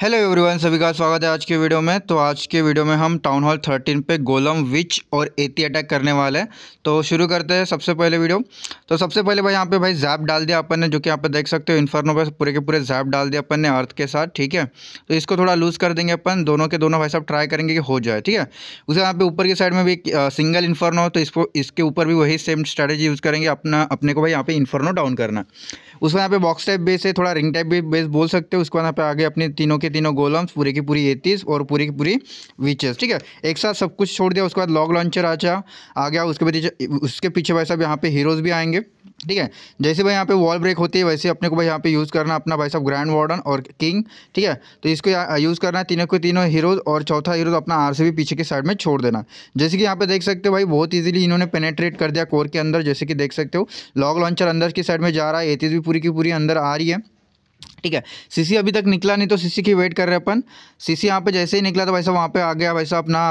hello everyone सभी का स्वागत है आज के वीडियो में तो आज के वीडियो में हम टाउन हॉल थर्टीन पे गोलम विच और एती अटैक करने वाले हैं तो शुरू करते हैं सबसे पहले वीडियो तो सबसे पहले भाई यहाँ पे भाई जैप डाल दिया अपन ने जो कि यहाँ पे देख सकते हो इन्फर्नो पे पूरे के पूरे जैप डाल दिया अपन ने अर्थ के साथ ठीक है तो इसको थोड़ा लूज़ कर देंगे अपन दोनों के दोनों भाई साहब ट्राई करेंगे कि हो जाए ठीक है उसे यहाँ पे ऊपर की साइड में भी एक सिंगल इन्फर्नो तो इसको इसके ऊपर भी वही सेम स्ट्रैटेजी यूज़ करेंगे अपना अपने को भाई यहाँ पे इन्फर्नो डाउन करना उसके यहाँ पे बॉक्स टाइप बेस है थोड़ा रिंग टाइप भी बेस बोल सकते हो उसके बाद यहाँ पे आगे अपने तीनों के तीनों गोलम्स पूरे की पूरी एतीस और पूरी की पूरी विचेस ठीक है एक साथ सब कुछ छोड़ दिया उसके बाद लॉग लॉन्चर आचा आ गया उसके पीछे उसके पीछे भाई साहब यहाँ पे हीरोज़ भी आएंगे ठीक है जैसे भाई यहाँ पे वॉल ब्रेक होती है वैसे अपने को भाई यहाँ पे यूज़ करना अपना भाई साहब ग्रैंड वार्डन और किंग ठीक है तो इसको यूज़ करना है तीनों के तीनों हीरोज़ और चौथा हीरोज तो अपना आर पीछे के साइड में छोड़ देना जैसे कि यहाँ पे देख सकते हो भाई बहुत ईजिली इन्होंने पेनेट्रेट कर दिया कोर के अंदर जैसे कि देख सकते हो लॉग लॉन्चर अंदर की साइड में जा रहा है एतीस भी पूरी की पूरी अंदर आ रही है ठीक है सीसी अभी तक निकला नहीं तो सीसी की वेट कर रहे अपन सीसी यहाँ पे जैसे ही निकला तो भाई साहब वहाँ पे आ गया भाई साहब अपना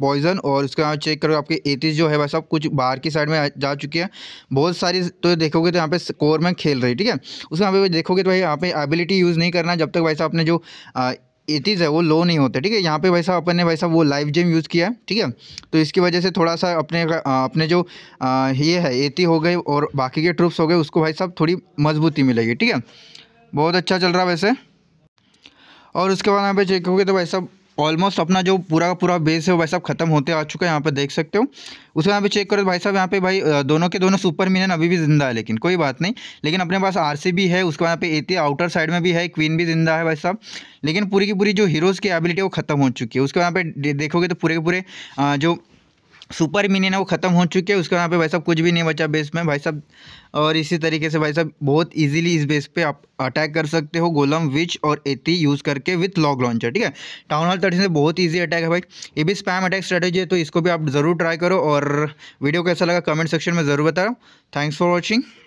पॉइजन और उसके यहाँ चेक करो आपके एटीज़ जो है भाई साहब कुछ बाहर की साइड में जा चुकी है बहुत सारी तो देखोगे तो यहाँ पे स्कोर में खेल रही ठीक है उसके यहाँ पे देखोगे तो भाई यहाँ पे एबिलिटी यूज़ नहीं करना जब तक भाई साहब अपने जो एटीज़ है वो लो नहीं होते ठीक है यहाँ पे भाई साहब अपन ने भाई साहब वो लाइव जेम यूज़ किया है ठीक है तो इसकी वजह से थोड़ा सा अपने अपने जो ये है एटी हो गए और बाकी के ट्रूप्स हो गए उसको भाई साहब थोड़ी मजबूती मिलेगी ठीक है बहुत अच्छा चल रहा है वैसे और उसके बाद यहाँ पे चेक होगी तो भाई साहब ऑलमोस्ट अपना जो पूरा का पूरा बेस है वो भाई साहब खत्म होते आ चुका है यहाँ पे देख सकते हो उसके यहाँ पे चेक करो तो भाई साहब यहाँ पे भाई दोनों के दोनों सुपर मिनियन अभी भी जिंदा है लेकिन कोई बात नहीं लेकिन अपने पास आर भी है उसके बाद यहाँ पे एते आउटर साइड में भी है क्वीन भी जिंदा है भाई साहब लेकिन पूरी की पूरी जो हीरोज़ की एबिलिटी वो खत्म हो चुकी है उसके यहाँ पे देखोगे तो पूरे के पूरे जो सुपर मिनियन है वो ख़त्म हो चुके हैं उसके यहाँ पे भाई साहब कुछ भी नहीं बचा बेस में भाई साहब और इसी तरीके से भाई साहब बहुत इजीली इस बेस पे आप अटैक कर सकते हो गोलम विच और एती यूज़ करके विथ लॉग लॉन्चर ठीक है टाउन हॉल थर्टी से बहुत इजी अटैक है भाई ये भी स्पैम अटैक स्ट्रेटेजी है तो इसको भी आप ज़रूर ट्राई करो और वीडियो कैसा लगा कमेंट सेक्शन में ज़रूर बताओ थैंक्स फॉर वॉचिंग